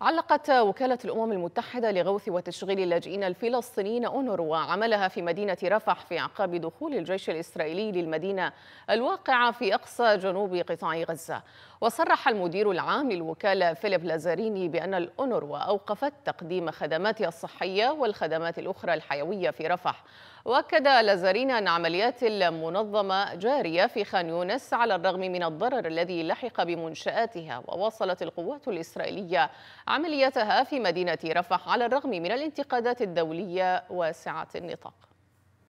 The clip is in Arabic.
علقت وكالة الأمم المتحدة لغوث وتشغيل اللاجئين الفلسطينيين أونروا عملها في مدينة رفح في أعقاب دخول الجيش الإسرائيلي للمدينة الواقعة في أقصى جنوب قطاع غزة وصرح المدير العام للوكالة فيليب لازاريني بأن الأونروا أوقفت تقديم خدماتها الصحية والخدمات الأخرى الحيوية في رفح وأكد لازارين أن عمليات المنظمة جارية في خان يونس على الرغم من الضرر الذي لحق بمنشآتها وواصلت القوات الإسرائيلية عمليتها في مدينة رفح على الرغم من الانتقادات الدولية واسعة النطاق